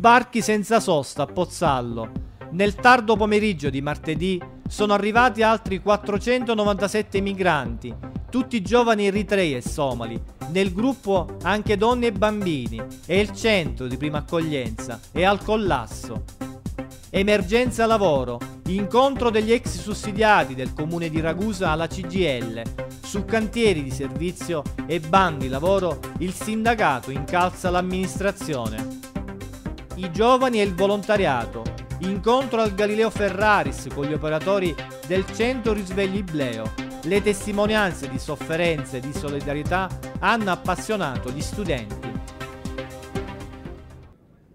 Sbarchi senza sosta a Pozzallo. Nel tardo pomeriggio di martedì sono arrivati altri 497 migranti, tutti giovani eritrei e somali, nel gruppo anche donne e bambini, e il centro di prima accoglienza è al collasso. Emergenza lavoro, incontro degli ex sussidiati del comune di Ragusa alla CGL, su cantieri di servizio e bandi lavoro il sindacato incalza l'amministrazione i giovani e il volontariato, incontro al Galileo Ferraris con gli operatori del centro risvegli Ibleo. Le testimonianze di sofferenza e di solidarietà hanno appassionato gli studenti.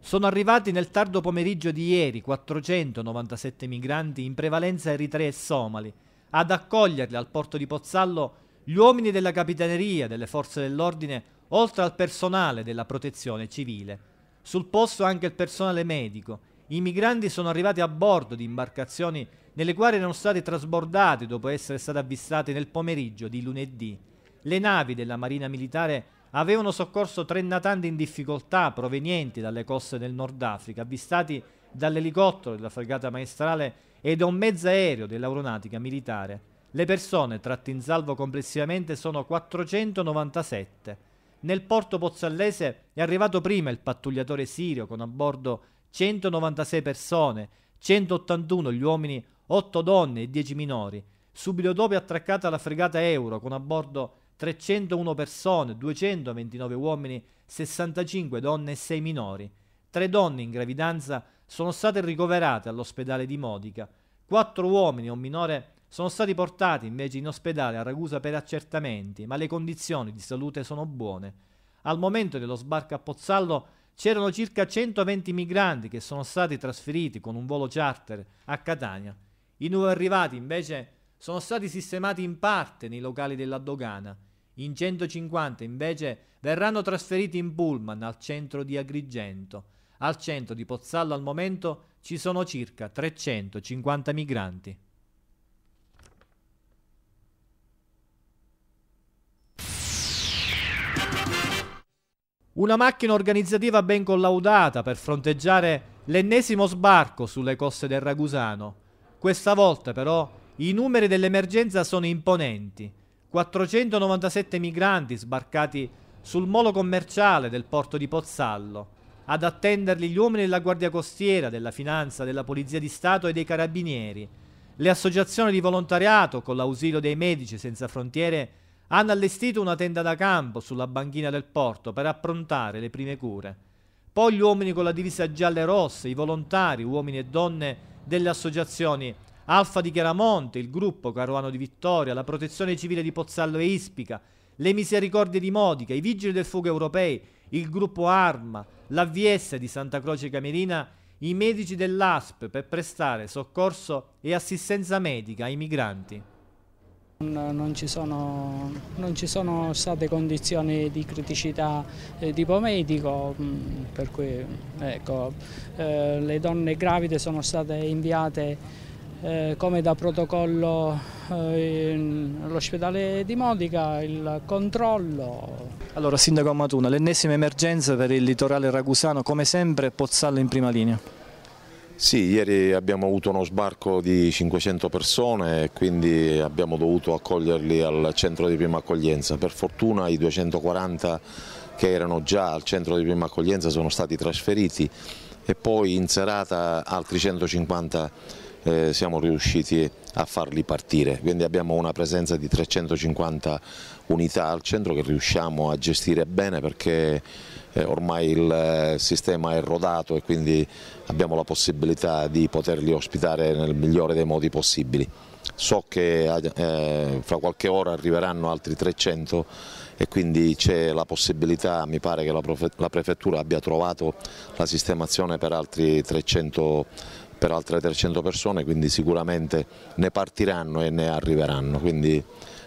Sono arrivati nel tardo pomeriggio di ieri 497 migranti, in prevalenza eritrei e somali. Ad accoglierli al porto di Pozzallo gli uomini della capitaneria, delle forze dell'ordine, oltre al personale della protezione civile. Sul posto anche il personale medico. I migranti sono arrivati a bordo di imbarcazioni nelle quali erano stati trasbordati dopo essere stati avvistati nel pomeriggio di lunedì. Le navi della Marina Militare avevano soccorso tre natanti in difficoltà provenienti dalle coste del Nord Africa, avvistati dall'elicottero della fregata maestrale e da un mezzo aereo dell'aeronautica militare. Le persone tratte in salvo complessivamente sono 497. Nel porto pozzallese è arrivato prima il pattugliatore sirio con a bordo 196 persone, 181 gli uomini, 8 donne e 10 minori. Subito dopo è attraccata la fregata Euro con a bordo 301 persone, 229 uomini, 65 donne e 6 minori. Tre donne in gravidanza sono state ricoverate all'ospedale di Modica. Quattro uomini e un minore sono stati portati invece in ospedale a Ragusa per accertamenti, ma le condizioni di salute sono buone. Al momento dello sbarco a Pozzallo c'erano circa 120 migranti che sono stati trasferiti con un volo charter a Catania. I nuovi arrivati invece sono stati sistemati in parte nei locali della dogana. In 150 invece verranno trasferiti in pullman al centro di Agrigento. Al centro di Pozzallo al momento ci sono circa 350 migranti. Una macchina organizzativa ben collaudata per fronteggiare l'ennesimo sbarco sulle coste del Ragusano. Questa volta però i numeri dell'emergenza sono imponenti. 497 migranti sbarcati sul molo commerciale del porto di Pozzallo. Ad attenderli gli uomini della Guardia Costiera, della Finanza, della Polizia di Stato e dei Carabinieri. Le associazioni di volontariato, con l'ausilio dei Medici Senza Frontiere, hanno allestito una tenda da campo sulla banchina del porto per approntare le prime cure. Poi gli uomini con la divisa gialla e rossa, i volontari, uomini e donne delle associazioni Alfa di Chiaramonte, il gruppo Caruano di Vittoria, la protezione civile di Pozzallo e Ispica, le misericordie di Modica, i vigili del fuoco europei, il gruppo Arma, l'AVS di Santa Croce Camerina, i medici dell'ASP per prestare soccorso e assistenza medica ai migranti. Non ci, sono, non ci, sono, state condizioni di criticità eh, tipo medico, mm, per cui ecco, eh, le donne gravide sono state inviate eh, come da protocollo eh, all'ospedale di Modica, il controllo. Allora Sindaco Amatuna, l'ennesima emergenza per il litorale ragusano, come sempre Pozzallo in prima linea. Sì, ieri abbiamo avuto uno sbarco di 500 persone e quindi abbiamo dovuto accoglierli al centro di prima accoglienza. Per fortuna i 240 che erano già al centro di prima accoglienza sono stati trasferiti e poi in serata altri 150 eh, siamo riusciti a a farli partire, quindi abbiamo una presenza di 350 unità al centro che riusciamo a gestire bene perché eh, ormai il eh, sistema è rodato e quindi abbiamo la possibilità di poterli ospitare nel migliore dei modi possibili. So che eh, fra qualche ora arriveranno altri 300 e quindi c'è la possibilità, mi pare che la, la, prefettura abbia trovato la sistemazione per altri 300 per altre 300 persone, quindi sicuramente ne partiranno e ne arriveranno, quindi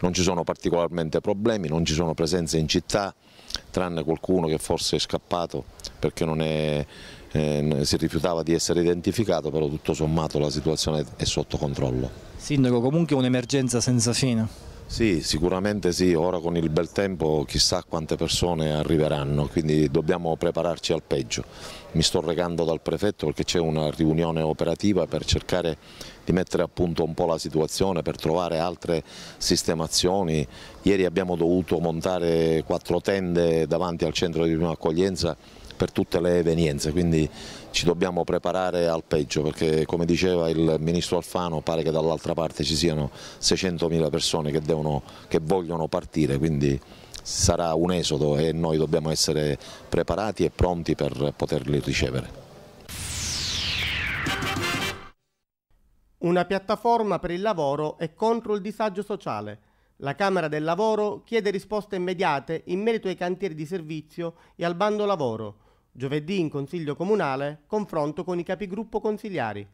non ci sono particolarmente problemi, non ci sono presenze in città, tranne qualcuno che forse è scappato perché è, eh, si rifiutava di essere identificato, però tutto sommato la situazione è sotto controllo. Sindaco, comunque un'emergenza senza fine. Sì, sicuramente sì, ora con il bel tempo chissà quante persone arriveranno, quindi dobbiamo prepararci al peggio. Mi sto recando dal prefetto perché c'è una riunione operativa per cercare di mettere a punto un po' la situazione, per trovare altre sistemazioni. Ieri abbiamo dovuto montare quattro tende davanti al centro di prima accoglienza per tutte le evenienze, quindi ci dobbiamo preparare al peggio perché come diceva il ministro Alfano pare che dall'altra parte ci siano 600.000 persone che, devono, che vogliono partire, quindi sarà un esodo e noi dobbiamo essere preparati e pronti per poterli ricevere. Una piattaforma per il lavoro è contro il disagio sociale. La Camera del Lavoro chiede risposte immediate in merito ai cantieri di servizio e al bando lavoro. Giovedì in Consiglio Comunale, confronto con i capigruppo consigliari.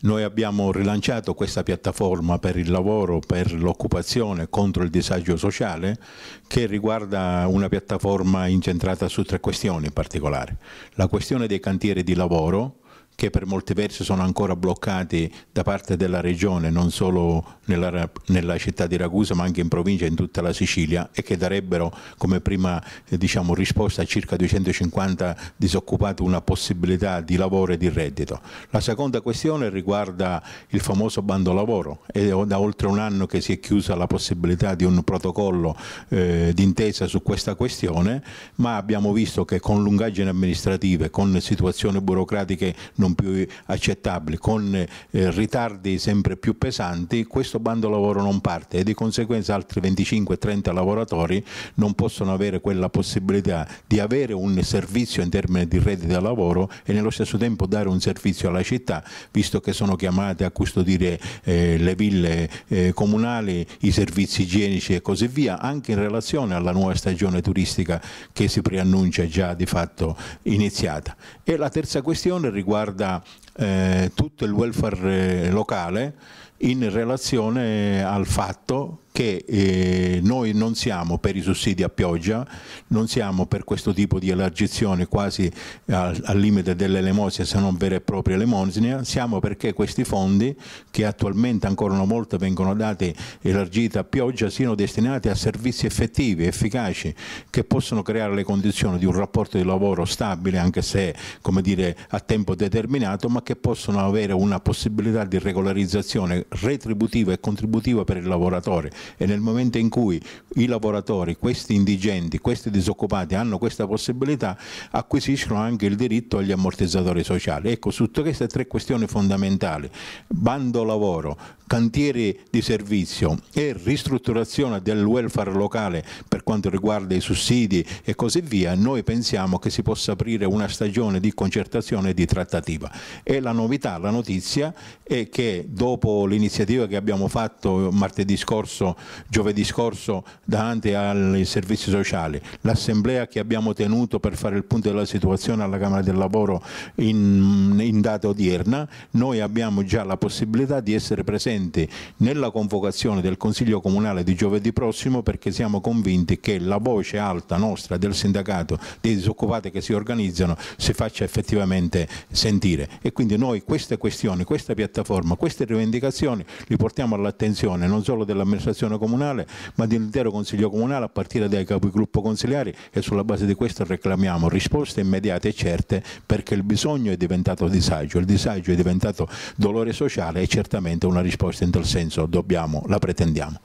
Noi abbiamo rilanciato questa piattaforma per il lavoro, per l'occupazione contro il disagio sociale che riguarda una piattaforma incentrata su tre questioni in particolare. La questione dei cantieri di lavoro, che per molti versi sono ancora bloccati da parte della regione, non solo nella, nella città di Ragusa ma anche in provincia e in tutta la Sicilia e che darebbero come prima eh, diciamo, risposta a circa 250 disoccupati una possibilità di lavoro e di reddito. La seconda questione riguarda il famoso bando lavoro, è da oltre un anno che si è chiusa la possibilità di un protocollo eh, d'intesa su questa questione, ma abbiamo visto che con lungaggini amministrative, con situazioni burocratiche non non più accettabili, con eh, ritardi sempre più pesanti, questo bando lavoro non parte e di conseguenza altri 25-30 lavoratori non possono avere quella possibilità di avere un servizio in termini di reddito da lavoro e nello stesso tempo dare un servizio alla città, visto che sono chiamate a custodire eh, le ville eh, comunali, i servizi igienici e così via, anche in relazione alla nuova stagione turistica che si preannuncia già di fatto iniziata. E la terza questione riguarda riguarda eh, tutto il welfare eh, locale in relazione al fatto che eh, noi non siamo per i sussidi a pioggia, non siamo per questo tipo di elargizione quasi al, al limite dell'elemosia se non vera e propria elemosina, siamo perché questi fondi che attualmente ancora una volta vengono dati elargiti a pioggia siano destinati a servizi effettivi, efficaci, che possono creare le condizioni di un rapporto di lavoro stabile anche se come dire, a tempo determinato, ma che possono avere una possibilità di regolarizzazione retributiva e contributiva per il lavoratore e nel momento in cui i lavoratori, questi indigenti, questi disoccupati hanno questa possibilità acquisiscono anche il diritto agli ammortizzatori sociali. Ecco, su tutte queste tre questioni fondamentali, bando lavoro, cantieri di servizio e ristrutturazione del welfare locale per quanto riguarda i sussidi e così via, noi pensiamo che si possa aprire una stagione di concertazione e di trattativa. E la novità, la notizia è che dopo l'iniziativa che abbiamo fatto martedì scorso giovedì scorso davanti ai servizi sociali, l'assemblea che abbiamo tenuto per fare il punto della situazione alla Camera del Lavoro in, in data odierna, noi abbiamo già la possibilità di essere presenti nella convocazione del Consiglio Comunale di giovedì prossimo perché siamo convinti che la voce alta nostra del sindacato dei disoccupati che si organizzano si faccia effettivamente sentire e quindi noi queste questioni, questa piattaforma, queste rivendicazioni li portiamo all'attenzione non solo dell'amministrazione amministrazione comunale, ma dell'intero Consiglio comunale a partire dai capigruppo consigliari e sulla base di questo reclamiamo risposte immediate e certe perché il bisogno è diventato disagio, il disagio è diventato dolore sociale e certamente una risposta in tal senso dobbiamo, la pretendiamo.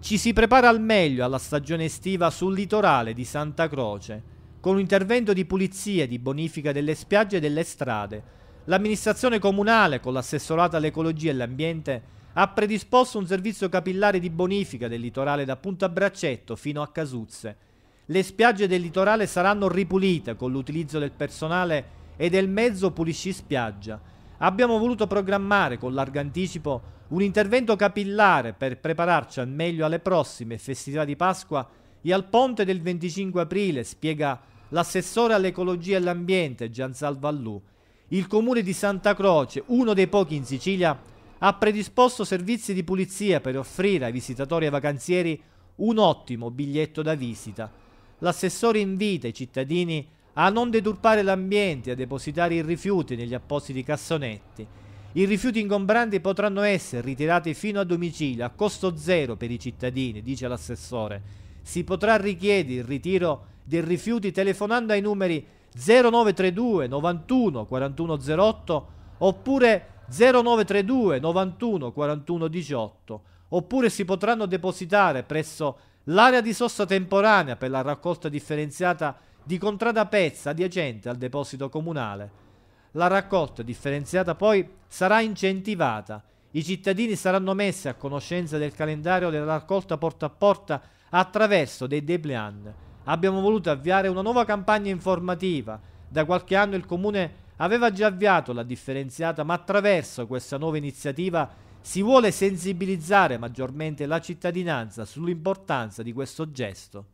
Ci si prepara al meglio alla stagione estiva sul litorale di Santa Croce, con un intervento di pulizia e di bonifica delle spiagge e delle strade, L'amministrazione comunale, con l'assessorato all'ecologia e all'ambiente, ha predisposto un servizio capillare di bonifica del litorale da Punta Braccetto fino a Casuzze. Le spiagge del litorale saranno ripulite con l'utilizzo del personale e del mezzo Pulisci Spiaggia. Abbiamo voluto programmare con largo anticipo un intervento capillare per prepararci al meglio alle prossime festività di Pasqua e al ponte del 25 aprile, spiega l'assessore all'ecologia e all'ambiente Gian Salvallù il comune di Santa Croce, uno dei pochi in Sicilia, ha predisposto servizi di pulizia per offrire ai visitatori e vacanzieri un ottimo biglietto da visita. L'assessore invita i cittadini a non deturpare l'ambiente e a depositare i rifiuti negli appositi cassonetti. I rifiuti ingombranti potranno essere ritirati fino a domicilio a costo zero per i cittadini, dice l'assessore. Si potrà richiedere il ritiro dei rifiuti telefonando ai numeri 0932 91 4108 oppure 0932 91 41 18 oppure si potranno depositare presso l'area di sosta temporanea per la raccolta differenziata di contrada pezza adiacente al deposito comunale. La raccolta differenziata poi sarà incentivata. I cittadini saranno messi a conoscenza del calendario della raccolta porta a porta attraverso dei depliant abbiamo voluto avviare una nuova campagna informativa. Da qualche anno il Comune aveva già avviato la differenziata, ma attraverso questa nuova iniziativa si vuole sensibilizzare maggiormente la cittadinanza sull'importanza di questo gesto.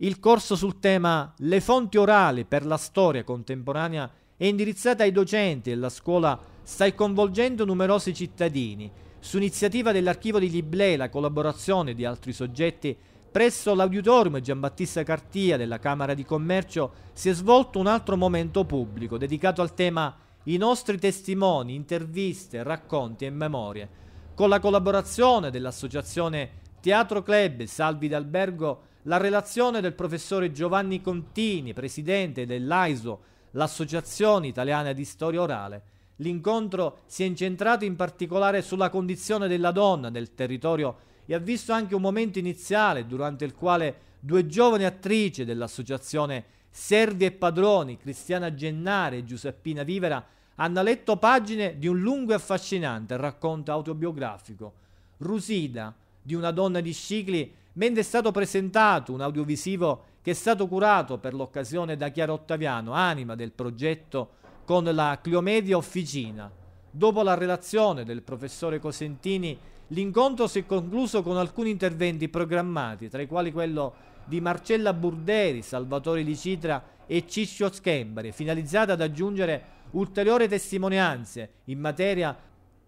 Il corso sul tema Le fonti orali per la storia contemporanea è indirizzato ai docenti e la scuola sta coinvolgendo numerosi cittadini su iniziativa dell'archivio di Liblé e la collaborazione di altri soggetti Presso l'auditorium Giambattista Cartia della Camera di Commercio si è svolto un altro momento pubblico dedicato al tema I nostri testimoni, interviste, racconti e memorie, con la collaborazione dell'associazione Teatro Club Salvi d'Albergo, la relazione del professore Giovanni Contini, presidente dell'AISO, l'Associazione Italiana di Storia Orale, L'incontro si è incentrato in particolare sulla condizione della donna nel territorio e ha visto anche un momento iniziale durante il quale due giovani attrici dell'associazione Servi e Padroni, Cristiana Gennare e Giuseppina Vivera, hanno letto pagine di un lungo e affascinante racconto autobiografico. Rusida, di una donna di Scicli, mentre è stato presentato un audiovisivo che è stato curato per l'occasione da Chiara Ottaviano, anima del progetto con la Cliomedia Officina. Dopo la relazione del professore Cosentini, l'incontro si è concluso con alcuni interventi programmati, tra i quali quello di Marcella Burderi, Salvatore Licitra e Ciccio Schembari, finalizzata ad aggiungere ulteriori testimonianze in materia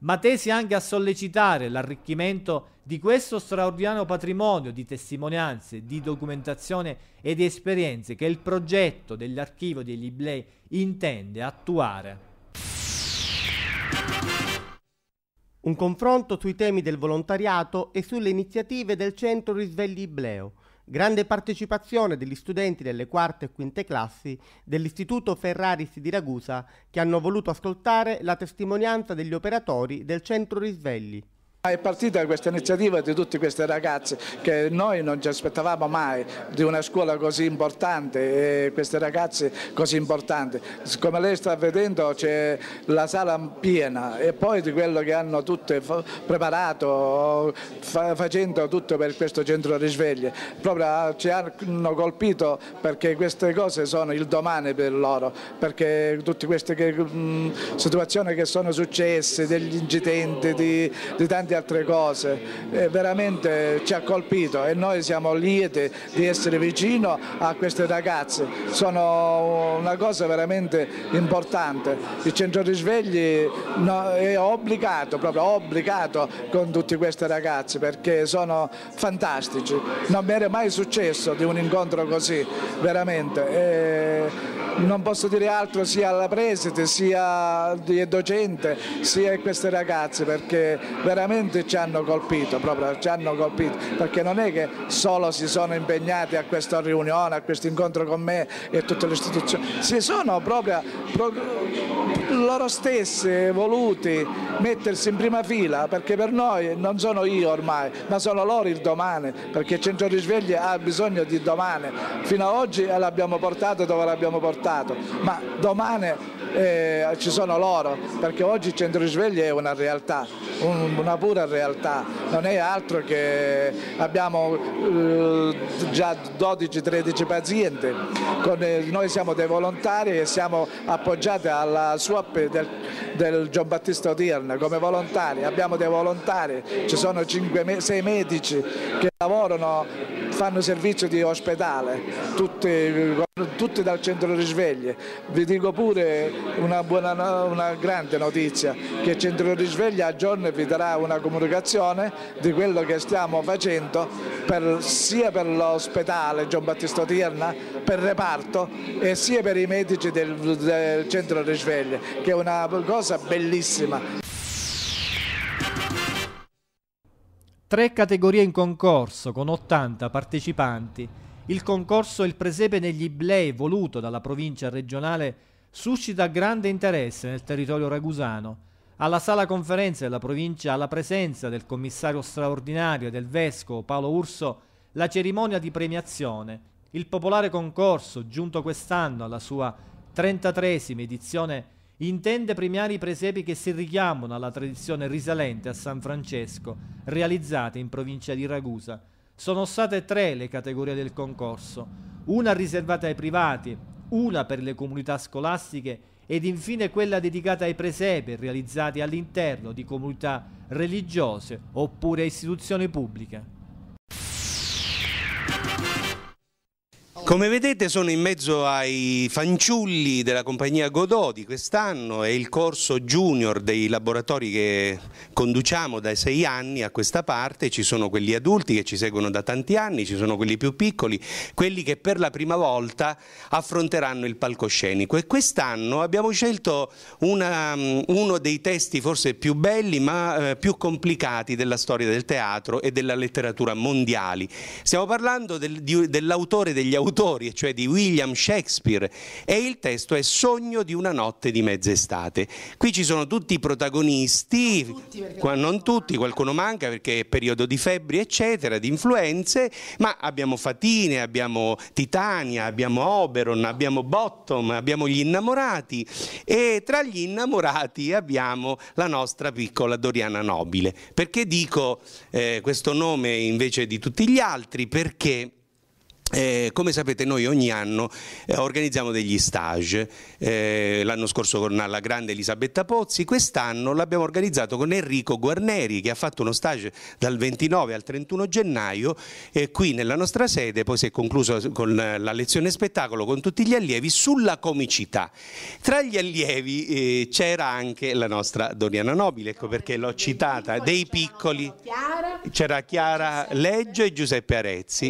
ma tesi anche a sollecitare l'arricchimento di questo straordinario patrimonio di testimonianze, di documentazione e di esperienze che il progetto dell'archivio degli Iblei intende attuare. Un confronto sui temi del volontariato e sulle iniziative del Centro Risvegli Ibleo, Grande partecipazione degli studenti delle quarte e quinte classi dell'Istituto Ferraris di Ragusa che hanno voluto ascoltare la testimonianza degli operatori del centro risvegli. È partita questa iniziativa di tutti questi ragazzi che noi non ci aspettavamo mai di una scuola così importante e questi ragazzi così importanti. Come lei sta vedendo c'è la sala piena e poi di quello che hanno tutti preparato facendo tutto per questo centro risveglie. Proprio ah, ci hanno colpito perché queste cose sono il domani per loro, perché tutte queste mm, situazioni che sono successe, degli incidenti, di, di tanti tante altre cose, eh, veramente ci ha colpito e noi siamo lieti di essere vicino a queste ragazze, sono una cosa veramente importante, il centro risvegli no, è obbligato, proprio obbligato con tutte queste ragazze perché sono fantastici, non mi era mai successo di un incontro così, veramente. E eh, non posso dire altro sia alla preside, sia di docente, sia a queste ragazze perché veramente veramente ci hanno colpito, proprio ci hanno colpito, perché non è che solo si sono impegnati a questa riunione, a questo incontro con me e tutte le istituzioni, si sono proprio pro, loro stesse voluti mettersi in prima fila, perché per noi non sono io ormai, ma sono loro il domani, perché centro risveglia ha bisogno di domani, fino ad oggi l'abbiamo portato dove l'abbiamo portato, ma domani eh, ci sono loro, perché oggi il centro risvegli è una realtà, un, una pura realtà, non è altro che abbiamo eh, già 12-13 pazienti, con, eh, noi siamo dei volontari e siamo appoggiati alla SWAP del, del Gian Battista Odierna come volontari, abbiamo dei volontari, ci sono 5, 6 medici che lavorano fanno servizio di ospedale, tutte, tutte dal centro risveglie. Vi dico pure una, buona, una grande notizia, che il centro risveglie a giorni vi darà una comunicazione di quello che stiamo facendo per, sia per l'ospedale Gian Battista Tierna, per reparto e sia per i medici del, del centro risveglie, che è una cosa bellissima. Tre categorie in concorso con 80 partecipanti. Il concorso Il presepe negli Iblei, voluto dalla provincia regionale, suscita grande interesse nel territorio ragusano. Alla sala conferenze della provincia, alla presenza del commissario straordinario e del vescovo Paolo Urso, la cerimonia di premiazione. Il popolare concorso, giunto quest'anno alla sua 33esima edizione, intende premiare i presepi che si richiamano alla tradizione risalente a San Francesco, realizzate in provincia di Ragusa. Sono state tre le categorie del concorso, una riservata ai privati, una per le comunità scolastiche ed infine quella dedicata ai presepi realizzati all'interno di comunità religiose oppure istituzioni pubbliche. Come vedete sono in mezzo ai fanciulli della compagnia Godot di quest'anno e il corso junior dei laboratori che conduciamo dai sei anni a questa parte, ci sono quelli adulti che ci seguono da tanti anni, ci sono quelli più piccoli, quelli che per la prima volta affronteranno il palcoscenico e quest'anno abbiamo scelto una, uno dei testi forse più belli ma eh, più complicati della storia del teatro e della letteratura mondiali. Stiamo parlando del, dell'autore degli autori autori, cioè di William Shakespeare, e il testo è Sogno di una notte di mezz'estate. Qui ci sono tutti i protagonisti, non tutti, non tutti qualcuno manca perché è periodo di febbri, eccetera, di influenze, ma abbiamo Fatine, abbiamo Titania, abbiamo Oberon, abbiamo Bottom, abbiamo gli innamorati e tra gli innamorati abbiamo la nostra piccola Doriana Nobile. Perché dico eh, questo nome invece di tutti gli altri? Perché eh, come sapete noi ogni anno eh, organizziamo degli stage, eh, l'anno scorso con la grande Elisabetta Pozzi, quest'anno l'abbiamo organizzato con Enrico Guarneri che ha fatto uno stage dal 29 al 31 gennaio qui nella nostra sede, poi si è concluso con la lezione spettacolo con tutti gli allievi sulla comicità. Tra gli allievi eh, c'era anche la nostra Doriana Nobile, ecco perché l'ho citata, dei piccoli, c'era Chiara Leggio e Giuseppe Arezzi.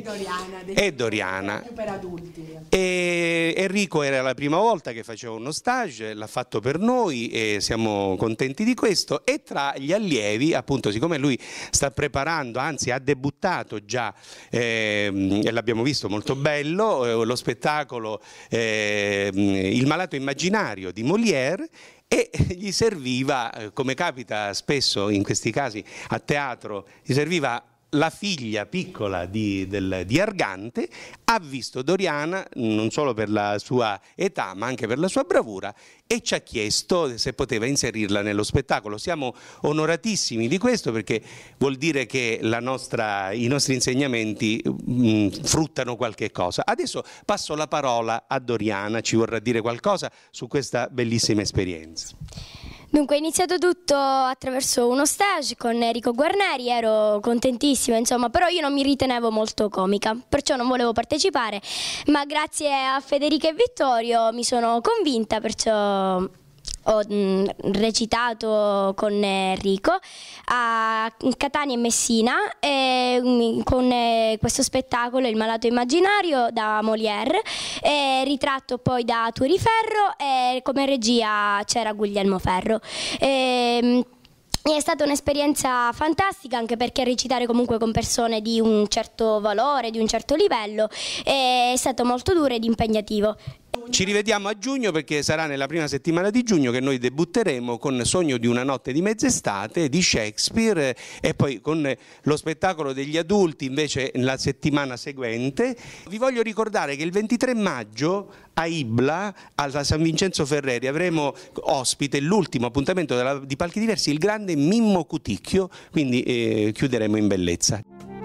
E Doriana Gregoriana. per adulti. E Enrico era la prima volta che faceva uno stage, l'ha fatto per noi e siamo contenti di questo. E tra gli allievi, appunto, siccome lui sta preparando, anzi ha debuttato già, eh, l'abbiamo visto molto bello, eh, lo spettacolo eh, Il malato immaginario di Molière e gli serviva, eh, come capita spesso in questi casi a teatro, gli serviva la figlia piccola di, del, di, Argante ha visto Doriana non solo per la sua età ma anche per la sua bravura e ci ha chiesto se poteva inserirla nello spettacolo. Siamo onoratissimi di questo perché vuol dire che nostra, i nostri insegnamenti mh, mm, fruttano qualche cosa. Adesso passo la parola a Doriana, ci vorrà dire qualcosa su questa bellissima esperienza. Dunque è iniziato tutto attraverso uno stage con Enrico Guarneri, ero contentissima insomma, però io non mi ritenevo molto comica, perciò non volevo partecipare, ma grazie a Federica e Vittorio mi sono convinta, perciò ho recitato con eh, Enrico a Catania e Messina eh, con questo spettacolo Il malato immaginario da Molière, eh, ritratto poi da Turi Ferro e come regia c'era Guglielmo Ferro. È stata un'esperienza fantastica anche perché recitare comunque con persone di un certo valore, di un certo livello, è stato molto duro ed impegnativo. Ci rivediamo a giugno perché sarà nella prima settimana di giugno che noi debutteremo con Sogno di una notte di mezz'estate di Shakespeare eh, e poi con lo spettacolo degli adulti invece la settimana seguente. Vi voglio ricordare che il 23 maggio a Ibla, a San Vincenzo Ferreri, avremo ospite l'ultimo appuntamento della, di Palchi Diversi, il grande Mimmo Cuticchio, quindi eh, chiuderemo in bellezza.